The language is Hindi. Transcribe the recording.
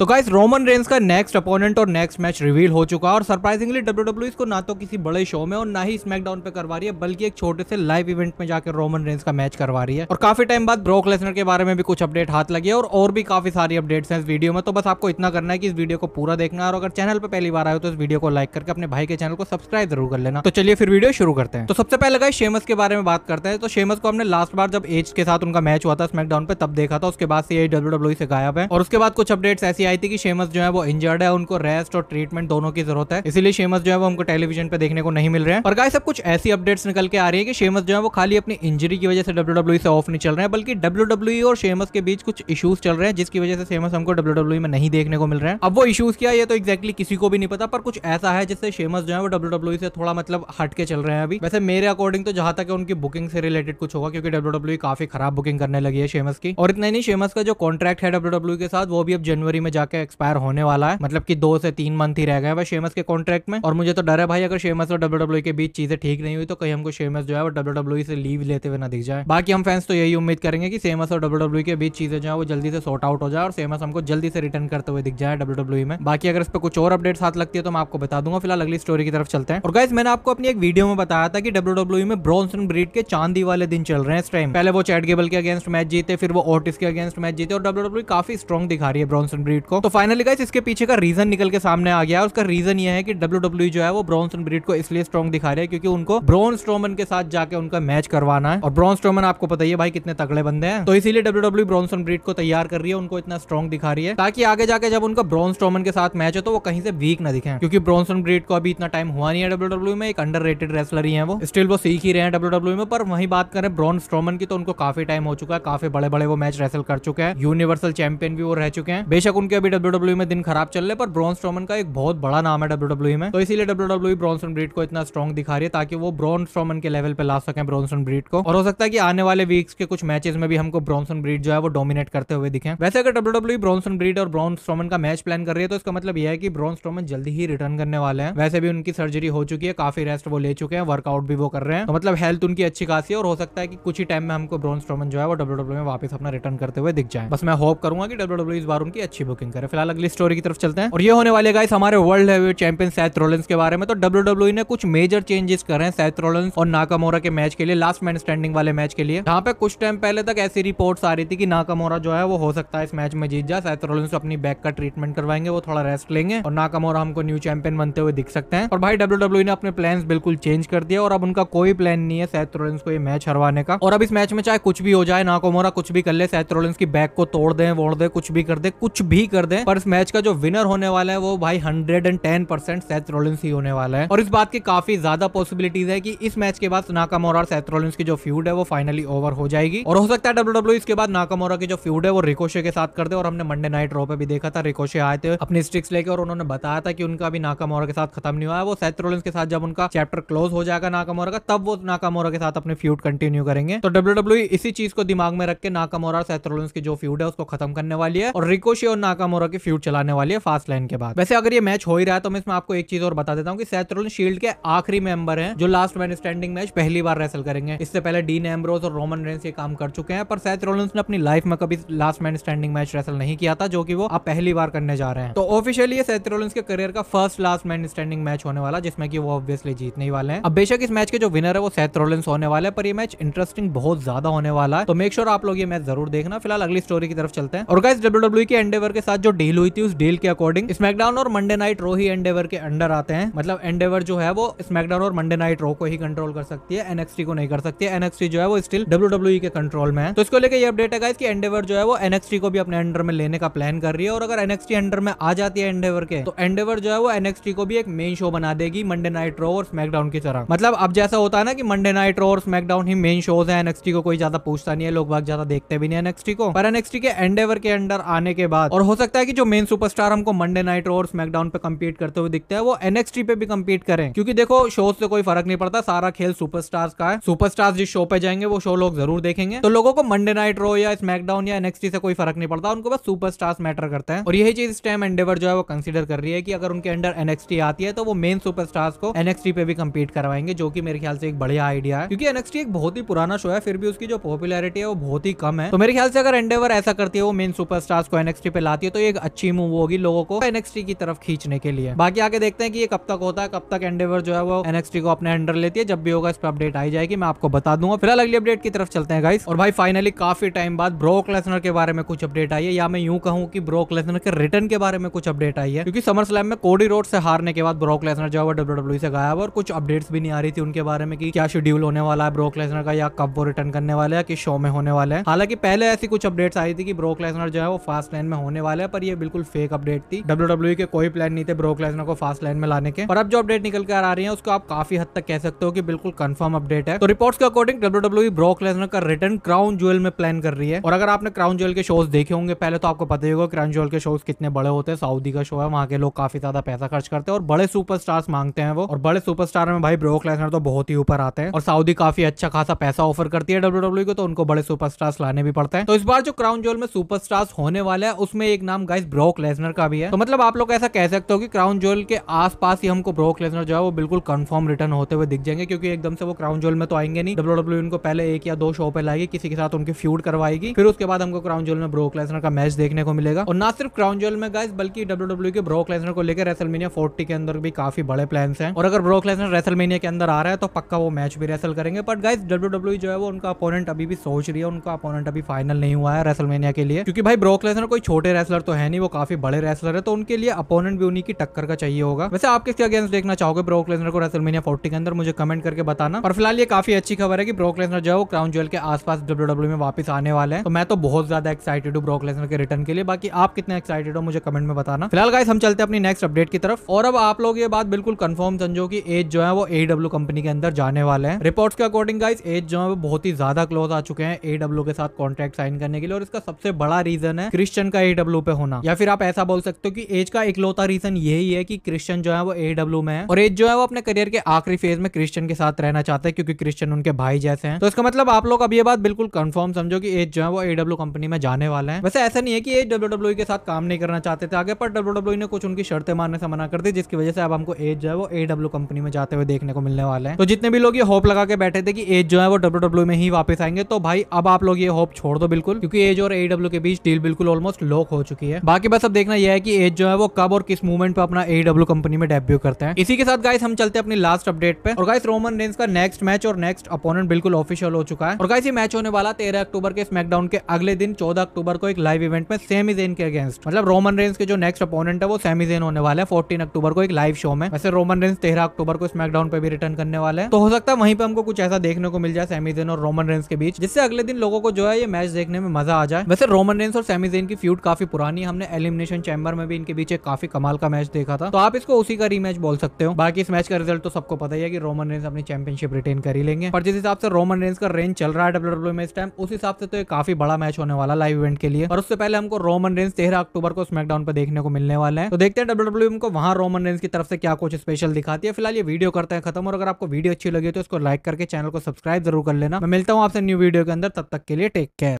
तो गाइस रोमन रेंस का नेक्स्ट अपोनेंट और नेक्स्ट मैच रिवील हो चुका है और सरप्राइजिंगली डब्ल्यू इसको ना तो किसी बड़े शो में और ना ही स्मैकडाउन पे करवा रही है बल्कि एक छोटे से लाइव इवेंट में जाकर रोमन रेंस का मैच करवा रही है और काफी टाइम बाद ब्रोक लेसनर के बारे में भी कुछ अपडेट हाथ लगी है और, और भी काफी सारी अपडेट्स है इस वीडियो में तो बस आपको इतना करना है कि इस वीडियो को पूरा देखना है और अगर चैनल पर पहली बार आए तो इस वीडियो को लाइक करके अपने भाई के चैनल को सब्सक्राइब जरूर कर लेना तो चलिए फिर वीडियो शुरू करते हैं तो सबसे पहले गाइस शेमस के बारे में बात करते हैं तो शेमस को हमने लास्ट बार जब एज के साथ उनका मैच हुआ था स्मैकडाउन पर तब देखा था उसके बाद से डब्ल्यू डब्ल्यू e से गायब है और उसके बाद कुछ अपडेट्स ऐसी आई थी कि शेमस जो है वो इंजर्ड है उनको रेस्ट और ट्रीटमेंट दोनों की जरूरत है इसलिए शेमस जो है वो हमको टेलीविजन पे देखने को नहीं मिल रहे हैं और गाय सब कुछ ऐसी अपडेट्स निकल के आ रही है कि शेमस जो है वो खाली अपनी इंजरी की वजह से डब्ल्यू से ऑफ नहीं चल रहे हैं बल्कि डब्ल्यू और शेमस के बीच कुछ इशूज चल रहे हैं जिसकी वजह से शेमस हमको डब्ल्यू में नहीं देखने को मिल रहे हैं अब वो इशूज क्या ये तो एक्जैक्टली किसी को भी नहीं पता पर कुछ ऐसा है जिससे शेमस जो है वो डब्ल्यू से थोड़ा मतलब हटके चल रहे हैं अभी वैसे मेरे अकॉर्डिंग तो जहां तक उनकी बुकिंग से रिलेटेड कुछ होगा क्योंकि डब्ल्यू काफी खराब बुकिंग करने लगी है शेमस की और इतना नहीं शेमस का जो कॉन्ट्रैक्ट है डब्ल्यू के साथ वो भी अब जनवरी में जाके एक्सपायर होने वाला है मतलब की दो से तीन मंथ ही रह गए वह शेमस के कॉन्ट्रैक्ट में और मुझे तो डर है भाई अगर शेमस और डब्ल्यू e के बीच चीजें ठीक नहीं हुई तो कहीं हमको शेमस जो है वो डब्ल्यू e से लीव लेते हुए ना दिख जाए बाकी हम फैंस तो यही उम्मीद करेंगे की सेमस और डब्ल्यू e के बीच चीजें जो है वो जल्दी से सॉर्ट आउट हो जाए और सेमस हमको जल्दी से रिटर्न करते हुए दिख जाए डब्ल्यू में बाकी अगर इस पर कुछ और अपडेट साथ लगती है तो मैं आपको बता दूंगा फिलहाल अगली स्टोरी की तरफ चलते हैं और गाइज मैंने आपको अपनी एक वीडियो में बताया था कि डब्ल्यू में ब्रॉन्सन ब्रीड के चांदी वाले दिन चल रहे हैं इस टाइम पहले वो चैट गेबल के अगेंस्ट मैच जीते फिर वो ओटिस के अगेंस्ट मैच जीते और डब्ल्यू काफी स्ट्रॉन्ग दिखा रही है ब्रॉन्सन ब्रीड को तो फाइनली गाइस इसके पीछे का रीजन निकल के सामने आ गया उसका रीजन ये है कि डब्ल्यू e जो है वो ब्रॉन्सन ब्रिड को इसलिए स्ट्रॉन्ग दिखा रहे हैं क्योंकि उनको ब्रॉन स्ट्रोमन के साथ जाके उनका मैच करवाना है और ब्रॉन स्ट्रोमन आपको पता ही है भाई कितने तगड़े बंदे हैं तो इसीलिए डब्ल्यू ब्रॉन्सन ब्रिड को तैयार कर रही है उनको इतना स्ट्रॉन्ग दिखा रही है ताकि आगे जाके जब उनका ब्रॉन स्ट्रोमन के साथ मैच हो तो वो कहीं से वीक न दिखे क्योंकि ब्रॉन्सन ब्रिड को अभी इतना टाइम हुआ नहीं है डब्ल्यू e में एक अंडर रेटेड रेसलर ही है वो स्टिल वो सीख ही रहे हैं डब्ल्यू e में पर वही बात करें ब्रॉन स्ट्रोमन की तो उनको काफी टाइम हो चुका है काफी बड़े बड़े वो मैच रेसल कर चुके हैं यूनिवर्सल चैंपियन भी वो रह चुके हैं बेशक उनके अभी डब्ल्यू e में दिन खराब चल रहे पर ब्रॉन स्ट्रोमन का एक बहुत बड़ा नाम है डब्ल्यू e में तो इसलिए डब्ल्यू ब्रॉन्सन ब्रीड को इतना स्ट्रॉन्ग दिखा रही है ताकि वो ब्रॉन स्ट्रोमन के लेवल पे ला सके ब्रॉन्सन ब्रीड को और हो सकता है कि आने वाले वीक्स के कुछ मैचेस में भी हमको ब्रॉन्सन ब्रीड जो है वो डोमिनेट करते हुए दिखे वैसे अगर डब्ल्यू डब्ल्यू ब्रॉन्सन ब्रीड और ब्रॉन स्ट्रोमन का मैच प्लान कर रही है तो इसका मतलब यह है कि ब्रॉन स्ट्रोमन जल्दी ही रिटर्न करने वाले हैं वैसे भी उनकी सर्जरी हो चुकी है काफी रेस्ट वो ले चुके हैं वर्कआउट भी वो कर रहे हैं तो मतलब हेल्थ उनकी अच्छी खासी है और हो सकता है कि कुछ ही टाइम में हमको ब्रॉन स्ट्रोमन जो है वो डब्ल्यू e में वापस अपना रिटर्न करते हुए दिख जाए बस मैं होप करूंगा कि डब्ल्यू इस बार उनकी अच्छी बुकिंग एक्टिंग करें फिलहाल अगली स्टोरी की तरफ चलते हैं और ये होने वाले गाइस हमारे world heavy champion Seth Rollins के बारे में तो डब्ल्यू e ने कुछ मेजर चेंजेस कर रहे हैं सैथ रोलेंस और नाकामोरा के मैच के लिए लास्ट मैन स्टैंडिंग वाले मैच के लिए यहाँ पे कुछ टाइम पहले तक ऐसी रिपोर्ट्स आ रही थी कि नाकामोरा जो है वो हो सकता है इस मैच में जीत जाए सैथ रोलेंस अपनी बैक का ट्रीटमेंट करवाएंगे वो थोड़ा रेस्ट लेंगे और नाकामोरा हमको न्यू चैंपियन बनते हुए दिख सकते हैं और भाई डब्ल्यू e ने अपने प्लान बिल्कुल चेंज कर दिया और अब उनका कोई प्लान नहीं है सैथ रोलेंस को ये मैच हरवाने का और अब इस मैच में चाहे कुछ भी हो जाए नाकामोरा कुछ भी कर ले सैथ रोलेंस की बैक को तोड़ दे वोड़ दे कुछ भी कर दे कुछ भी ही कर दें पर इस मैच का जो विनर होने वाला है वो भाई hundred and ten percent Seth Rollins ही होने वाला है और इस बात की काफी ज्यादा पॉसिबिलिटीज है कि इस मैच के बाद नाकामोरा और सेथ रोलिंस की जो फ्यूड है वो फाइनली ओवर हो जाएगी और हो सकता है डब्ल्यू e इसके बाद नाकामोरा की जो फ्यूड है वो रिकोशे के साथ कर दे और हमने मंडे नाइट रो पे भी देखा था रिकोशे आए थे अपने स्ट्रिक्स लेके और उन्होंने बताया था कि उनका भी नाकामोरा के साथ खत्म नहीं हुआ है वो सेथ रोलिंस के साथ जब उनका चैप्टर क्लोज हो जाएगा नाकामोरा का तब वो नाकामोरा के साथ अपने फ्यूड कंटिन्यू करेंगे तो डब्ल्यू e इसी चीज को दिमाग में रख के नाकामोरा और सेथ रोलिंस की जो फ्यूड है उसको खत्म करने वाली है और रिकोशे और नाकामोरा की फ्यूट चलाने वाली है फास्ट लाइन के बाद वैसे अगर ये मैच हो ही रहा है तो मैं इसमें आपको एक चीज और बता देता हूँ कि सैथरोन शील्ड के आखिरी मेंबर हैं जो लास्ट मैन स्टैंडिंग मैच पहली बार रेसल करेंगे इससे पहले डीन एम्ब्रोस और रोमन रेंस ये काम कर चुके हैं पर सैथ रोलेंस ने अपनी लाइफ में कभी last man standing match wrestle नहीं किया था जो की वो आप पहली बार करने जा रहे हैं तो ऑफिशियली ये सैथ के करियर का first last man standing match होने वाला जिसमें की वो ऑब्वियसली जीतने वाले हैं अब बेशक इस मैच के जो विनर है वो सैथ रोलेंस होने वाले पर यह मैच इंटरेस्टिंग बहुत ज्यादा होने वाला है तो मेक श्योर आप लोग ये मैच जरूर देखना फिलहाल अगली स्टोरी की तरफ चलते हैं और गाइस डब्ल्यू e के एंडेवर के साथ जो डील हुई थी उस डील के अकॉर्डिंग स्मैकडाउन और मंडे नाइट रो ही एंडेवर के अंडर आते हैं मतलब एंडेवर जो है वो स्मैकडाउन और मंडे नाइट रो को ही कंट्रोल कर सकती है एनएक्सटी को नहीं कर सकती है एनएक्सटी जो है वो स्टिल डब्ल्यू e के कंट्रोल में है तो इसको लेकर यह अपडेट है कि एंडेवर जो है वो एनएक्सटी को भी अपने अंडर में लेने का प्लान कर रही है और अगर एनएक्सटी अंडर में आ जाती है एंडेवर के तो एंडेवर जो है वो एनएक्सटी को भी एक मेन शो बना देगी मंडे नाइट रो और स्मैकडाउन की तरह मतलब अब जैसा होता है ना कि मंडे नाइट रो और स्मैकडाउन ही मेन शोज है एनएक्सटी को कोई ज्यादा पूछता नहीं है लोग बाग ज्यादा देखते भी नहीं एनएक्सटी को पर एनएक्सटी के एंडेवर के अंडर आने के बाद और हो सकता है कि जो मेन सुपरस्टार हमको मंडे नाइट और स्मैकडाउन पे कम्पीट करते हुए दिखते हैं वो एनएक्सटी पे भी कम्पीट करें क्योंकि देखो शो से कोई फर्क नहीं पड़ता सारा खेल सुपरस्टार्स का है सुपरस्टार्स जिस शो पे जाएंगे वो शो लोग जरूर देखेंगे तो लोगों को मंडे नाइट रो या स्मैकडाउन या एनएक्सटी से कोई फर्क नहीं पड़ता उनको बस सुपर मैटर करते हैं और यही चीज इस टाइम एंडेवर जो है वो कंसिडर कर रही है कि अगर उनके अंडर एनएक्सटी आती है तो वो मेन सुपरस्टार्स को एनएक्सटी पे भी कम्पीट करवाएंगे जो की मेरे ख्याल से एक बढ़िया आइडिया है क्योंकि एनएक्सटी एक बहुत ही पुराना शो है फिर भी उसकी जो पॉपुलरिटी है वो बहुत ही कम है तो मेरे ख्याल से अगर एंडेवर ऐसा करती है वो मेन सुपर को एनएक्सटी पे लाती है ये तो एक अच्छी मूव होगी लोगों को एनएक्सटी की तरफ खींचने के लिए बाकी आगे देखते हैं कि ये कब तक होता है कब तक एंडेवर जो है वो एनएक्सटी को अपने अंडर लेती है जब भी होगा इस पर अपडेट आई जाएगी मैं आपको बता दूंगा फिलहाल अगली अपडेट की तरफ चलते हैं गाइस और भाई फाइनली काफी टाइम बाद ब्रोक लेसनर के बारे में कुछ अपडेट आई है या मैं यूं कहूँ की ब्रोक लेसनर के रिटर्न के बारे में कुछ अपडेट आई है क्योंकि समर स्लैम में कोडी रोड से हारने के बाद ब्रोक लेसनर जो है डब्ल्यू e से गायब और कुछ अपडेट्स भी नहीं आ रही थी उनके बारे में क्या शेड्यूल होने वाला है ब्रोक लेसनर का या कब वो रिटर्न करने वाले है कि शो में होने वाले हालांकि पहले ऐसी कुछ अपडेट्स आई थी कि ब्रोक लेसनर जो है वो फास्ट लाइन में होने वाले वाला है पर ये बिल्कुल फेक अपडेट थी डब्ल्यू के कोई प्लान नहीं थे ब्रोक लेसनर को फास्ट लाइन में लाने के और अब जो अपडेट निकल कर आ रही है उसको आप काफी हद तक कह सकते हो कि बिल्कुल कंफर्म अपडेट है तो रिपोर्ट्स के अकॉर्डिंग डब्ल्यू ब्रोक लेसनर का रिटर्न क्राउन ज्वेल में प्लान कर रही है और अगर आपने क्राउन ज्वेल के शोज देखे होंगे पहले तो आपको पता ही होगा क्राउन ज्वेल के शोज कितने बड़े होते हैं सऊदी का शो है वहाँ के लोग काफी ज्यादा पैसा खर्च करते हैं और बड़े सुपर मांगते हैं वो और बड़े सुपर में भाई ब्रोक लेसनर तो बहुत ही ऊपर आते हैं और सऊदी काफी अच्छा खासा पैसा ऑफर करती है डब्ल्यू e को तो उनको बड़े सुपर लाने भी पड़ते हैं तो इस बार जो क्राउन ज्वेल में सुपर होने वाले है उसमें एक नाम गाइस ब्रोक लेसनर का भी है तो मतलब आप लोग ऐसा कह सकते हो कि क्राउन जोल के आसपास ही हमको ब्रोक लेसनर जो है वो बिल्कुल कंफर्म रिटर्न होते हुए दिख जाएंगे क्योंकि एकदम से वो क्राउन जोल में तो आएंगे नहीं डब्ल्यू डब्ल्यू इनको e पहले एक या दो शो पे लाएगी किसी के साथ उनकी फ्यूड करवाएगी फिर उसके बाद हमको क्राउन जोल में ब्रोक लेसनर का मैच देखने को मिलेगा और ना सिर्फ क्राउन जोल में गाइस बल्कि डब्ल्यू डब्ल्यू e के ब्रोक लेसनर को लेकर रेसलमेनिया फोर्टी के अंदर भी काफी बड़े प्लान है और अगर ब्रोक लेसनर रेसलमेनिया के अंदर आ रहा है तो पक्का वो मैच भी रेसल करेंगे बट गाइस डब्ल्यू जो है वो उनका अपोनेंट अभी भी सोच रही है उनका अपोनेंट अभी फाइनल नहीं हुआ है रेसलमेनिया के लिए क्योंकि भाई ब्रोक लेसनर कोई छोटे रेसलर रेसलर तो है नहीं वो काफी बड़े रेसलर है तो उनके लिए अपोनेंट भी उन्हीं की टक्कर का चाहिए होगा वैसे आप किसके अगेंस्ट देखना चाहोगे ब्रोक लेसनर को रेसलमेनिया फोर्टी के अंदर मुझे कमेंट करके बताना और फिलहाल ये काफी अच्छी खबर है कि ब्रोक लेसनर जो है वो क्राउन ज्वेल के आसपास डब्ल्यू e में वापस आने वाले हैं तो मैं तो बहुत ज्यादा एक्साइटेड हूँ ब्रोक लेसनर के रिटर्न के लिए बाकी आप कितने एक्साइटेड हो मुझे कमेंट में बताना फिलहाल गाइस हम चलते हैं अपनी नेक्स्ट अपडेट की तरफ और अब आप लोग ये बात बिल्कुल कंफर्म समझो कि एज जो है वो एडब्ल्यू कंपनी e के अंदर जाने वाले हैं रिपोर्ट्स के अकॉर्डिंग गाइस एज जो है वो बहुत ही ज्यादा क्लोज आ चुके हैं एडब्ल्यू e के साथ कॉन्ट्रैक्ट साइन करने के लिए और इसका सबसे बड़ा रीजन है क्रिश्चियन का एडब्ल्यू डब्ल्यू पे होना या फिर आप ऐसा बोल सकते हो कि एज का इकलौता रीजन यही है कि क्रिश्चियन जो है वो एडब्ल्यू में है और एज जो है वो अपने करियर के आखिरी फेज में क्रिश्चियन के साथ रहना चाहते हैं क्योंकि क्रिश्चियन उनके भाई जैसे हैं तो इसका मतलब आप लोग अब ये बात बिल्कुल कंफर्म समझो कि एज जो है वो एडब्ल्यू कंपनी में जाने वाले हैं वैसे ऐसा नहीं है कि एज डब्ल्यू के साथ काम नहीं करना चाहते थे आगे पर डब्ल्यू ने कुछ उनकी शर्तें मानने से मना कर दी जिसकी वजह से अब हमको एज जो है वो एडब्ल्यू कंपनी में जाते हुए देखने को मिलने वाले हैं तो जितने भी लोग ये होप लगा के बैठे थे कि एज जो है वो डब्ल्यू में ही वापस आएंगे तो भाई अब आप लोग ये होप छोड़ दो बिल्कुल क्योंकि एज और एडब्ल्यू के बीच डील बिल्कुल ऑलमोस्ट लॉक हो चुकी है बाकी बस अब देखना यह है कि एज जो है वो कब और किस मूवमेंट पे अपना एडब्ल्यू कंपनी में डेब्यू करते हैं इसी के साथ गाइस हम चलते हैं अपनी लास्ट अपडेट पे और गाइस रोमन रेंस का नेक्स्ट मैच और नेक्स्ट अपोनेंट बिल्कुल ऑफिशियल हो चुका है और गाइस ये मैच होने वाला तेरह अक्टूबर के स्मैकडाउन के अगले दिन चौदह अक्टूबर को एक लाइव इवेंट में सेमी जेन के अगेंस्ट मतलब रोमन रेंस के जो नेक्स्ट अपोनेंट है वो सेमी जेन होने वाले फोर्टीन अक्टूबर को एक लाइव शो में वैसे रोमन रेंस तेरह अक्टूबर को स्मैकडाउन पे भी रिटर्न करने वाले तो हो सकता है वहीं पर हमको कुछ ऐसा देखने को मिल जाए जेन और रोमन रेंस के बीच जिससे अगले दिन लोगों को जो है ये मैच देखने में मजा आ जाए वैसे रोमन रेंस और जेन की फ्यूट काफी पुरानी हमने एलिमिनेशन चैम्बर में भी इनके एक काफी कमाल का मैच देखा था तो आप इसको उसी का रीमैच बोल सकते हो बाकी इस मैच का रिजल्ट तो सबको पता ही है कि रोमन रेंस अपनी चैंपियनशिप रिटेन कर ही लेंगे पर जिस हिसाब से रोमन रेंस का रेंज चल रहा है डब्ल्यू e में इस टाइम उस हिसाब से तो एक काफी बड़ा मैच होने वाला लाइव इवेंट के लिए और उससे पहले हमको रोमन रेंस तेरह अक्टूबर को स्मैकडाउन पर देखने को मिलने वाले हैं तो देखते हैं डब्ल्यू को वहां रोमन रेंस की तरफ से क्या कुछ स्पेशल दिखाती है फिलहाल ये वीडियो करते हैं खत्म और अगर आपको वीडियो अच्छी लगी तो इसको लाइक करके चैनल को सब्सक्राइब जरूर कर लेना मैं मिलता हूँ आपसे न्यू वीडियो के अंदर तब तक के लिए टेक केयर